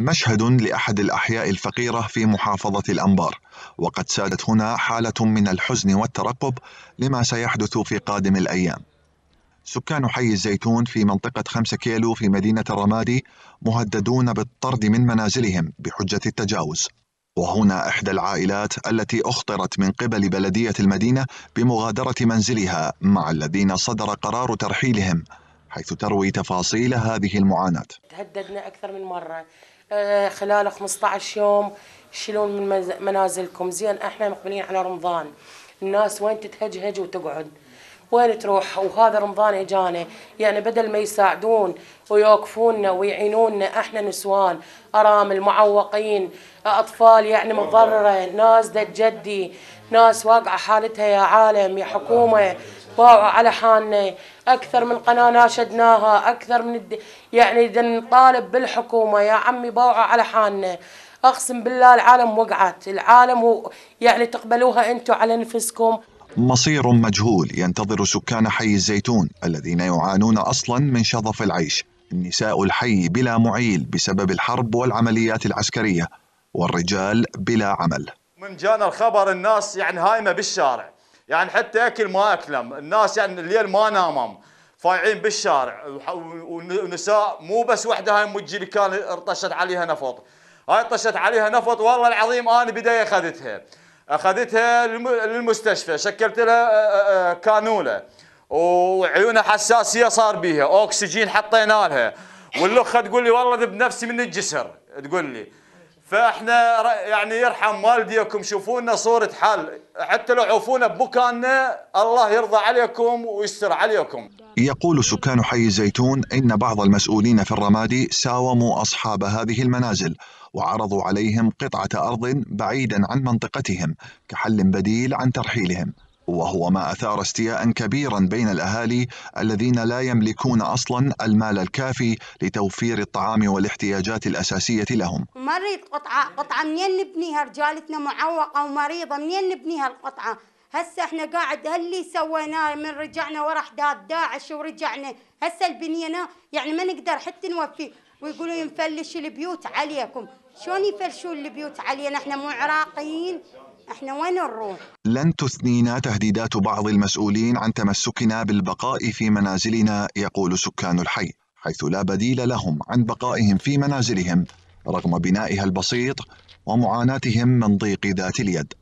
مشهد لأحد الأحياء الفقيرة في محافظة الأنبار وقد سادت هنا حالة من الحزن والترقب لما سيحدث في قادم الأيام سكان حي الزيتون في منطقة 5 كيلو في مدينة الرمادي مهددون بالطرد من منازلهم بحجة التجاوز وهنا إحدى العائلات التي أخطرت من قبل بلدية المدينة بمغادرة منزلها مع الذين صدر قرار ترحيلهم حيث تروي تفاصيل هذه المعاناة تهددنا أكثر من مرة آه، خلال 15 يوم شيلون من منازلكم زين احنا مقبلين على رمضان الناس وين تتهجهج وتقعد وين تروح وهذا رمضان اجانا يعني بدل ما يساعدون ويوقفوننا ويعينوننا احنا نسوان ارامل معوقين اطفال يعني مضرره ناس دت جدي ناس واقعه حالتها يا عالم يا حكومه باعوا على حالنا اكثر من قناه ناشدناها اكثر من الد... يعني نطالب بالحكومه يا عمي باعوا على حالنا اقسم بالله العالم وقعت العالم هو يعني تقبلوها انتم على نفسكم مصير مجهول ينتظر سكان حي الزيتون الذين يعانون اصلا من شظف العيش نساء الحي بلا معيل بسبب الحرب والعمليات العسكريه والرجال بلا عمل من جانا الخبر الناس يعني هايمه بالشارع يعني حتى اكل ما اكلم الناس يعني الليل ما نامم فايعين بالشارع ونساء مو بس وحده هاي مجي اللي كان طشت عليها نفط هاي طشت عليها نفط والله العظيم انا بدايه اخذتها اخذتها للمستشفى شكلت لها آه، آه، آه، كانوله وعيونها حساسيه صار بيها اوكسجين حطينا لها واللخه تقول لي والله ذب نفسي من الجسر تقول لي فاحنا يعني يرحم والديكم شوفونا صورة حال حتى لو عوفونا بمكاننا الله يرضى عليكم ويستر عليكم يقول سكان حي الزيتون إن بعض المسؤولين في الرمادي ساوموا أصحاب هذه المنازل وعرضوا عليهم قطعة أرض بعيدا عن منطقتهم كحل بديل عن ترحيلهم وهو ما اثار استياء كبيرا بين الاهالي الذين لا يملكون اصلا المال الكافي لتوفير الطعام والاحتياجات الاساسيه لهم. مريض قطعه، قطعه منين نبنيها؟ رجالتنا معوقه ومريضه، منين نبنيها القطعه؟ هسه احنا قاعد اللي سويناه من رجعنا ورا احداث داعش ورجعنا هسه البنينا يعني ما نقدر حتى نوفي ويقولوا ينفلش البيوت عليكم شلون يفلشون البيوت علينا احنا مو عراقيين احنا وين نروح؟ لن تثنينا تهديدات بعض المسؤولين عن تمسكنا بالبقاء في منازلنا يقول سكان الحي حيث لا بديل لهم عن بقائهم في منازلهم رغم بنائها البسيط ومعاناتهم من ضيق ذات اليد